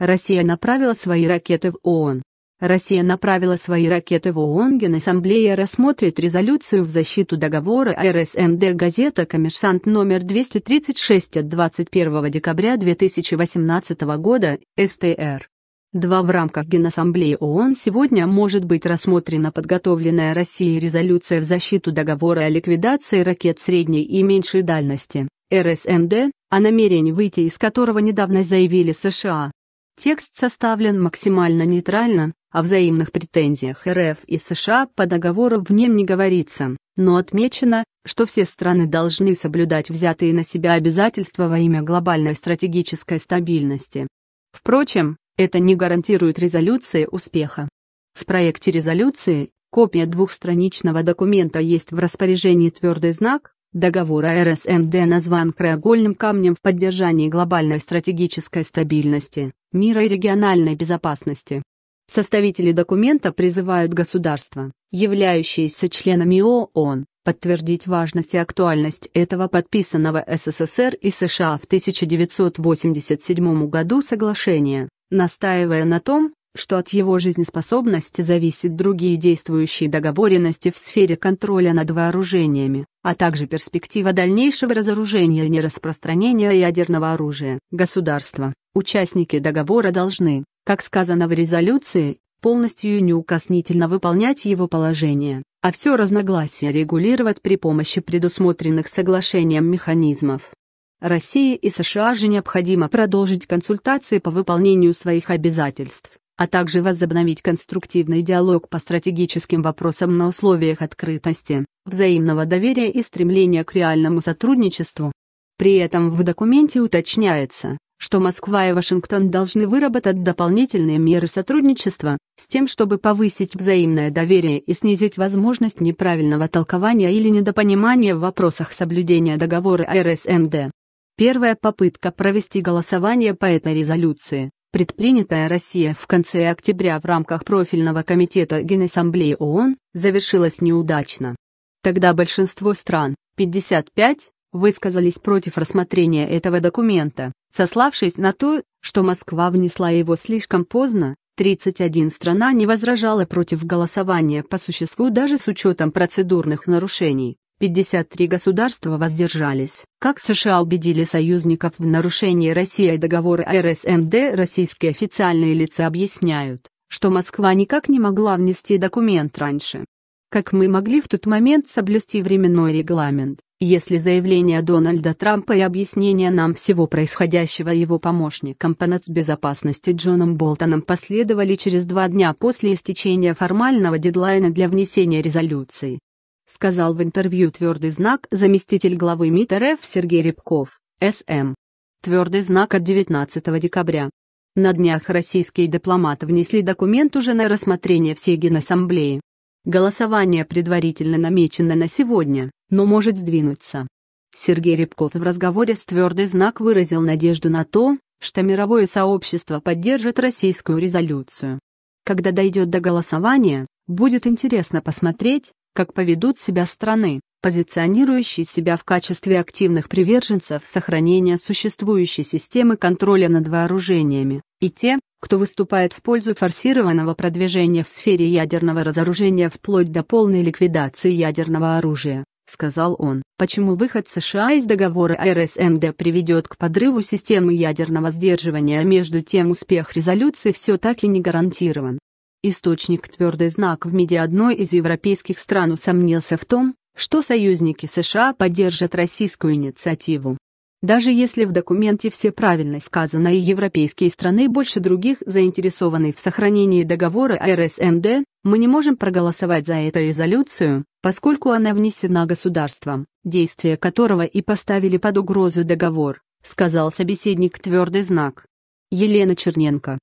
Россия направила свои ракеты в ООН. Россия направила свои ракеты в ООН Генассамблея рассмотрит резолюцию в защиту договора РСМД газета «Коммерсант» номер 236 от 21 декабря 2018 года, СТР. Два В рамках Генассамблеи ООН сегодня может быть рассмотрена подготовленная Россией резолюция в защиту договора о ликвидации ракет средней и меньшей дальности, РСМД, о намерении выйти из которого недавно заявили США. Текст составлен максимально нейтрально, о взаимных претензиях РФ и США по договору в нем не говорится, но отмечено, что все страны должны соблюдать взятые на себя обязательства во имя глобальной стратегической стабильности. Впрочем, это не гарантирует резолюции успеха. В проекте резолюции копия двухстраничного документа есть в распоряжении твердый знак, Договора РСМД эм назван краеугольным камнем в поддержании глобальной стратегической стабильности, мира и региональной безопасности. Составители документа призывают государства, являющиеся членами ООН, подтвердить важность и актуальность этого подписанного СССР и США в 1987 году соглашения, настаивая на том, что от его жизнеспособности зависят другие действующие договоренности в сфере контроля над вооружениями, а также перспектива дальнейшего разоружения и нераспространения ядерного оружия. Государства, участники договора должны, как сказано в резолюции, полностью и неукоснительно выполнять его положение, а все разногласия регулировать при помощи предусмотренных соглашением механизмов. России и США же необходимо продолжить консультации по выполнению своих обязательств а также возобновить конструктивный диалог по стратегическим вопросам на условиях открытости, взаимного доверия и стремления к реальному сотрудничеству. При этом в документе уточняется, что Москва и Вашингтон должны выработать дополнительные меры сотрудничества, с тем, чтобы повысить взаимное доверие и снизить возможность неправильного толкования или недопонимания в вопросах соблюдения договора РСМД. Первая попытка провести голосование по этой резолюции предпринятая Россия в конце октября в рамках профильного комитета Генассамблеи ООН, завершилась неудачно. Тогда большинство стран, 55, высказались против рассмотрения этого документа, сославшись на то, что Москва внесла его слишком поздно, 31 страна не возражала против голосования по существу даже с учетом процедурных нарушений. 53 государства воздержались. Как США убедили союзников в нарушении России договора РСМД, российские официальные лица объясняют, что Москва никак не могла внести документ раньше. Как мы могли в тот момент соблюсти временной регламент? Если заявление Дональда Трампа и объяснение нам всего происходящего его помощником по нацбезопасности Джоном Болтоном последовали через два дня после истечения формального дедлайна для внесения резолюции, сказал в интервью твердый знак заместитель главы МИД РФ Сергей Рябков, СМ. Твердый знак от 19 декабря. На днях российские дипломаты внесли документ уже на рассмотрение всей Генассамблеи. Голосование предварительно намечено на сегодня, но может сдвинуться. Сергей Рябков в разговоре с «Твердый знак» выразил надежду на то, что мировое сообщество поддержит российскую резолюцию. Когда дойдет до голосования, будет интересно посмотреть, как поведут себя страны, позиционирующие себя в качестве активных приверженцев сохранения существующей системы контроля над вооружениями, и те, кто выступает в пользу форсированного продвижения в сфере ядерного разоружения вплоть до полной ликвидации ядерного оружия, сказал он. Почему выход США из договора РСМД приведет к подрыву системы ядерного сдерживания, а между тем успех резолюции все так и не гарантирован. Источник «Твердый знак» в МИДе одной из европейских стран усомнился в том, что союзники США поддержат российскую инициативу. Даже если в документе все правильно сказано и европейские страны больше других заинтересованы в сохранении договора РСМД, эм мы не можем проголосовать за эту резолюцию, поскольку она внесена государством, действия которого и поставили под угрозу договор, сказал собеседник твердый знак. Елена Черненко